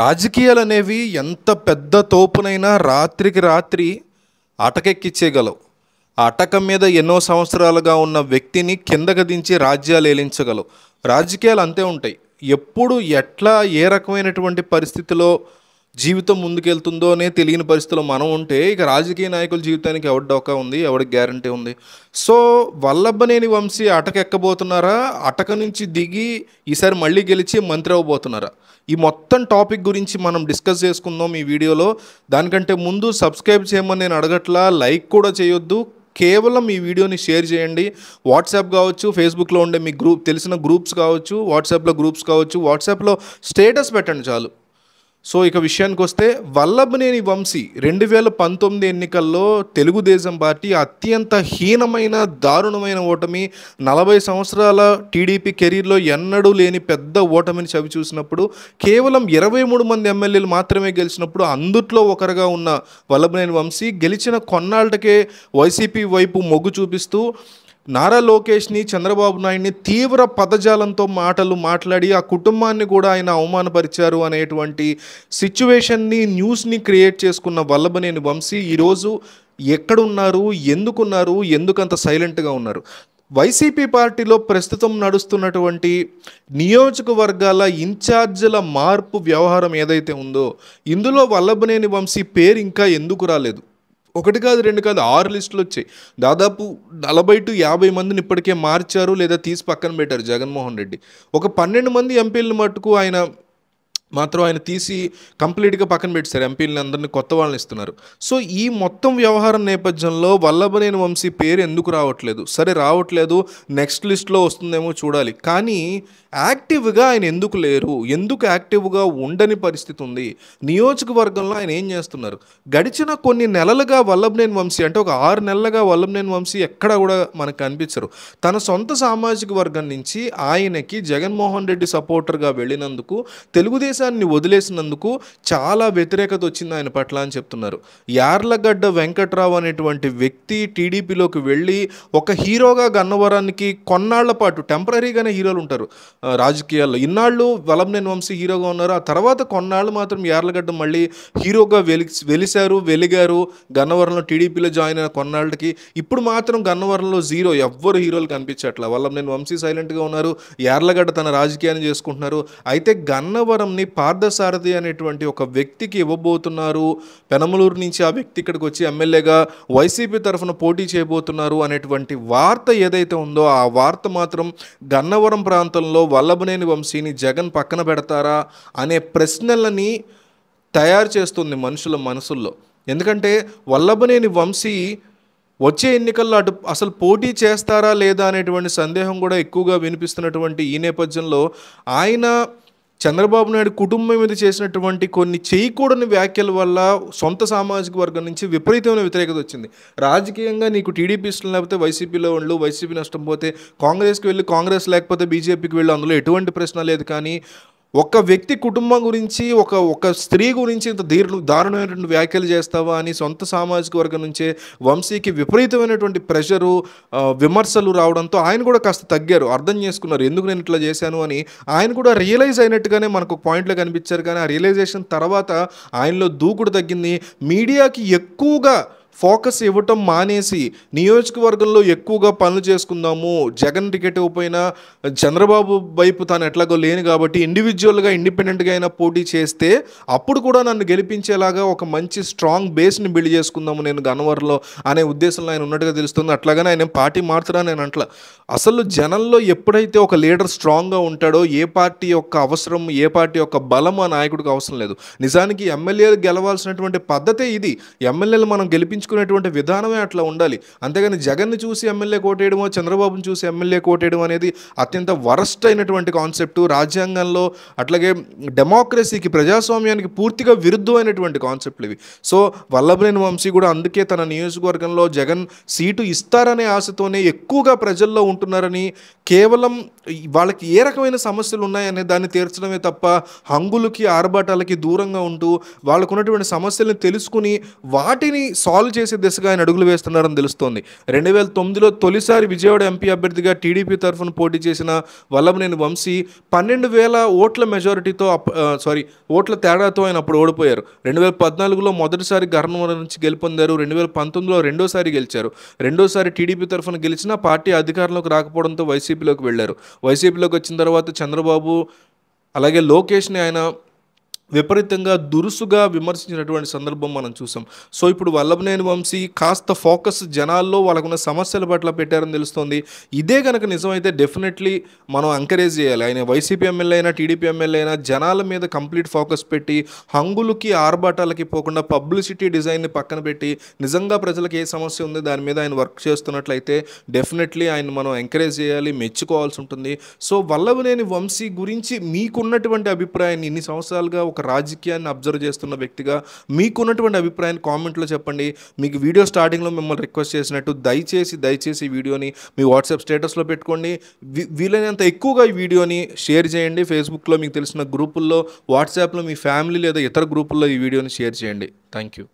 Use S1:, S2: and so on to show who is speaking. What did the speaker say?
S1: రాజకీయాలు అనేవి ఎంత పెద్ద తోపునైనా రాత్రికి రాత్రి అటకెక్కించేయగలవు అటక మీద ఎన్నో సంవత్సరాలుగా ఉన్న వ్యక్తిని కిందకు దించి రాజ్యాలు ఏలించగలవు రాజకీయాలు అంతే ఉంటాయి ఎప్పుడు ఎట్లా ఏ రకమైనటువంటి పరిస్థితిలో జీవితం ముందుకెళ్తుందోనే తెలియని పరిస్థితిలో మనం ఉంటే ఇక రాజకీయ నాయకుల జీవితానికి ఎవరి డోకా ఉంది ఎవరికి గ్యారంటీ ఉంది సో వల్లభనేని వంశీ అటకెక్కబోతున్నారా అటక నుంచి దిగి ఈసారి మళ్ళీ గెలిచి మంత్రి అవ్వబోతున్నారా ఈ మొత్తం టాపిక్ గురించి మనం డిస్కస్ చేసుకుందాం ఈ వీడియోలో దానికంటే ముందు సబ్స్క్రైబ్ చేయమని నేను అడగట్లా లైక్ కూడా చేయొద్దు కేవలం ఈ వీడియోని షేర్ చేయండి వాట్సాప్ కావచ్చు ఫేస్బుక్లో ఉండే మీ గ్రూప్ తెలిసిన గ్రూప్స్ కావచ్చు వాట్సాప్లో గ్రూప్స్ కావచ్చు వాట్సాప్లో స్టేటస్ పెట్టండి చాలు సో ఇక విషయానికి వస్తే వల్లభనేని వంశీ రెండు వేల పంతొమ్మిది ఎన్నికల్లో తెలుగుదేశం పార్టీ అత్యంత హీనమైన దారుణమైన ఓటమి నలభై సంవత్సరాల టీడీపీ కెరీర్లో ఎన్నడూ లేని పెద్ద ఓటమిని చవి చూసినప్పుడు కేవలం ఇరవై మూడు మంది ఎమ్మెల్యేలు మాత్రమే గెలిచినప్పుడు అందుట్లో ఒకరుగా ఉన్న వల్లభనేని వంశీ గెలిచిన కొన్నాళ్ళకే వైసీపీ వైపు మొగ్గు చూపిస్తూ నారా లోకేష్ని చంద్రబాబు నాయుడిని తీవ్ర పదజాలంతో మాటలు మాట్లాడి ఆ కుటుంబాన్ని కూడా ఆయన అవమానపరిచారు అనేటువంటి సిచ్యువేషన్ని న్యూస్ని క్రియేట్ చేసుకున్న వల్లభనేని వంశీ ఈరోజు ఎక్కడున్నారు ఎందుకున్నారు ఎందుకంత సైలెంట్గా ఉన్నారు వైసీపీ పార్టీలో ప్రస్తుతం నడుస్తున్నటువంటి నియోజకవర్గాల ఇన్ఛార్జీల మార్పు వ్యవహారం ఏదైతే ఉందో ఇందులో వల్లభనేని వంశీ పేరు ఇంకా ఎందుకు రాలేదు ఒకటి కాదు రెండు కాదు ఆరు లిస్టులు వచ్చాయి దాదాపు నలభై టు యాభై మందిని ఇప్పటికే మార్చారు లేదా తీసి పక్కన పెట్టారు జగన్మోహన్ రెడ్డి ఒక పన్నెండు మంది ఎంపీలను మట్టుకు ఆయన మాత్రం ఆయన తీసి కంప్లీట్గా పక్కన పెట్టారు ఎంపీలని అందరినీ కొత్త వాళ్ళని ఇస్తున్నారు సో ఈ మొత్తం వ్యవహారం నేపథ్యంలో వల్లభనేని వంశీ పేరు ఎందుకు రావట్లేదు సరే రావట్లేదు నెక్స్ట్ లిస్ట్లో వస్తుందేమో చూడాలి కానీ యాక్టివ్గా ఆయన ఎందుకు లేరు ఎందుకు యాక్టివ్గా ఉండని పరిస్థితి ఉంది నియోజకవర్గంలో ఆయన ఏం చేస్తున్నారు గడిచిన కొన్ని నెలలుగా వల్లభనేని వంశీ అంటే ఒక ఆరు నెలలుగా వల్లభనేని వంశీ ఎక్కడ కూడా మనకు కనిపించరు తన సొంత సామాజిక వర్గం నుంచి ఆయనకి జగన్మోహన్ రెడ్డి సపోర్టర్గా వెళ్ళినందుకు తెలుగుదేశం దేశాన్ని వదిలేసినందుకు చాలా వ్యతిరేకత వచ్చింది ఆయన పట్ల అని చెప్తున్నారు యార్లగడ్డ వెంకట్రావు అనేటువంటి వ్యక్తి టీడీపీలోకి వెళ్ళి ఒక హీరోగా గన్నవరానికి కొన్నాళ్ల పాటు టెంపరీగానే హీరోలు ఉంటారు రాజకీయాల్లో ఇన్నాళ్ళు వలంనేని వంశీ హీరోగా ఉన్నారు ఆ తర్వాత కొన్నాళ్ళు మాత్రం యార్లగడ్డ మళ్ళీ హీరోగా వెలి వెలిశారు వెలిగారు గన్నవరంలో టీడీపీలో జాయిన్ అయిన కొన్నాళ్ళకి ఇప్పుడు మాత్రం గన్నవరంలో జీరో ఎవ్వరు హీరోలు కనిపించట్లా వలంనేని వంశీ సైలెంట్గా ఉన్నారు యార్లగడ్డ తన రాజకీయాన్ని చేసుకుంటున్నారు అయితే గన్నవరంని స్థానాన్ని పార్థసారథి అనేటువంటి ఒక వ్యక్తికి ఇవ్వబోతున్నారు పెనమలూరు నుంచి ఆ వ్యక్తి ఇక్కడికి వచ్చి ఎమ్మెల్యేగా వైసీపీ తరఫున పోటీ చేయబోతున్నారు అనేటువంటి వార్త ఏదైతే ఉందో ఆ వార్త మాత్రం గన్నవరం ప్రాంతంలో వల్లభనేని వంశీని జగన్ పక్కన పెడతారా అనే ప్రశ్నలని తయారు చేస్తుంది మనుషుల మనసుల్లో ఎందుకంటే వల్లభనేని వంశీ వచ్చే ఎన్నికల్లో అటు అసలు పోటీ చేస్తారా లేదా అనేటువంటి సందేహం కూడా ఎక్కువగా వినిపిస్తున్నటువంటి ఈ నేపథ్యంలో ఆయన చంద్రబాబు నాయుడు కుటుంబం మీద చేసినటువంటి కొన్ని చేయకూడని వ్యాఖ్యల వల్ల సొంత సామాజిక వర్గం నుంచి విపరీతమైన వ్యతిరేకత వచ్చింది రాజకీయంగా నీకు టీడీపీ ఇష్టం లేకపోతే వైసీపీలో ఉండు వైసీపీ నష్టం పోతే కాంగ్రెస్కి వెళ్ళి కాంగ్రెస్ లేకపోతే బీజేపీకి వెళ్ళి అందులో ఎటువంటి ప్రశ్న లేదు కానీ ఒక వ్యక్తి కుటుంబం గురించి ఒక ఒక స్త్రీ గురించి ఇంత దీర్ దారుణమైనటువంటి వ్యాఖ్యలు చేస్తావా అని సొంత సామాజిక వర్గం నుంచే వంశీకి విపరీతమైనటువంటి ప్రెషరు విమర్శలు రావడంతో ఆయన కూడా కాస్త తగ్గారు అర్థం చేసుకున్నారు ఎందుకు నేను ఇట్లా చేశాను అని ఆయన కూడా రియలైజ్ అయినట్టుగానే మనకు పాయింట్లో కనిపించారు కానీ ఆ రియలైజేషన్ తర్వాత ఆయనలో దూకుడు తగ్గింది మీడియాకి ఎక్కువగా ఫోకస్ ఇవ్వటం మానేసి నియోజకవర్గంలో ఎక్కువగా పనులు చేసుకుందాము జగన్ టికెట్ ఇవ్వపోయినా చంద్రబాబు వైపు తాను ఎట్లాగో లేను కాబట్టి ఇండివిజువల్గా ఇండిపెండెంట్గా అయినా పోటీ చేస్తే అప్పుడు కూడా నన్ను గెలిపించేలాగా ఒక మంచి స్ట్రాంగ్ బేస్ని బిల్డ్ చేసుకుందాము నేను గన్నవరంలో అనే ఉద్దేశంలో ఆయన ఉన్నట్టుగా తెలుస్తుంది అట్లాగనే ఆయన పార్టీ మారుతున్నా నేను అట్లా అసలు జనంలో ఎప్పుడైతే ఒక లీడర్ స్ట్రాంగ్గా ఉంటాడో ఏ పార్టీ యొక్క అవసరం ఏ పార్టీ యొక్క బలం ఆ నాయకుడికి అవసరం లేదు నిజానికి ఎమ్మెల్యేలు గెలవాల్సినటువంటి పద్ధతే ఇది ఎమ్మెల్యేలు మనం గెలిపించి ఆలోచించుకునేటువంటి విధానమే అట్లా ఉండాలి అంతేగాని జగన్ని చూసి ఎమ్మెల్యే కోటేయడమో చంద్రబాబును చూసి ఎమ్మెల్యే కోటేయడం అనేది అత్యంత వరస్ట్ అయినటువంటి కాన్సెప్టు రాజ్యాంగంలో అట్లాగే డెమోక్రసీకి ప్రజాస్వామ్యానికి పూర్తిగా విరుద్ధమైనటువంటి కాన్సెప్ట్లు ఇవి సో వల్లభనేని వంశీ కూడా అందుకే తన నియోజకవర్గంలో జగన్ సీటు ఇస్తారనే ఆశతోనే ఎక్కువగా ప్రజల్లో ఉంటున్నారని కేవలం వాళ్ళకి ఏ రకమైన సమస్యలు ఉన్నాయనే దాన్ని తీర్చడమే తప్ప హంగులకి ఆర్భాటాలకి దూరంగా ఉంటూ వాళ్ళకున్నటువంటి సమస్యలను తెలుసుకుని వాటిని సాల్వ్ చేసే దిశగా ఆయన అడుగులు వేస్తున్నారని తెలుస్తోంది రెండు వేల తొమ్మిదిలో తొలిసారి విజయవాడ ఎంపీ అభ్యర్థిగా టీడీపీ తరఫున పోటీ చేసిన వల్లభనేని వంశీ పన్నెండు వేల ఓట్ల మెజారిటీతో సారీ ఓట్ల తేడాతో ఆయన అప్పుడు ఓడిపోయారు రెండు వేల పద్నాలుగులో మొదటిసారి గవర్నమెంట్ నుంచి గెలుపొందారు రెండు వేల పంతొమ్మిదిలో రెండోసారి గెలిచారు రెండోసారి టీడీపీ తరఫున గెలిచిన పార్టీ అధికారంలోకి రాకపోవడంతో వైసీపీలోకి వెళ్ళారు వైసీపీలోకి వచ్చిన తర్వాత చంద్రబాబు అలాగే లోకేష్ని ఆయన విపరీతంగా దురుసుగా విమర్శించినటువంటి సందర్భం మనం చూసాం సో ఇప్పుడు వల్లభనేని వంశీ కాస్త ఫోకస్ జనాల్లో వాళ్ళకున్న సమస్యల పట్ల పెట్టారని తెలుస్తోంది ఇదే కనుక నిజమైతే డెఫినెట్లీ మనం ఎంకరేజ్ చేయాలి ఆయన వైసీపీ ఎమ్మెల్యే అయినా టీడీపీ ఎమ్మెల్యే అయినా జనాల మీద కంప్లీట్ ఫోకస్ పెట్టి హంగులకి ఆర్భాటాలకి పోకుండా పబ్లిసిటీ డిజైన్ని పక్కన పెట్టి నిజంగా ప్రజలకు ఏ సమస్య ఉంది దాని మీద ఆయన వర్క్ చేస్తున్నట్లయితే డెఫినెట్లీ ఆయన మనం ఎంకరేజ్ చేయాలి మెచ్చుకోవాల్సి ఉంటుంది సో వల్లభనేని వంశీ గురించి మీకున్నటువంటి అభిప్రాయాన్ని ఇన్ని సంవత్సరాలుగా ఒక రాజకీయాన్ని అబ్జర్వ్ చేస్తున్న వ్యక్తిగా మీకున్నటువంటి అభిప్రాయాన్ని కామెంట్లో చెప్పండి మీకు వీడియో స్టార్టింగ్లో మిమ్మల్ని రిక్వెస్ట్ చేసినట్టు దయచేసి దయచేసి వీడియోని మీ వాట్సాప్ స్టేటస్లో పెట్టుకోండి వీలైనంత ఎక్కువగా ఈ వీడియోని షేర్ చేయండి ఫేస్బుక్లో మీకు తెలిసిన గ్రూపుల్లో వాట్సాప్లో మీ ఫ్యామిలీ లేదా ఇతర గ్రూపుల్లో ఈ వీడియోని షేర్ చేయండి థ్యాంక్ యూ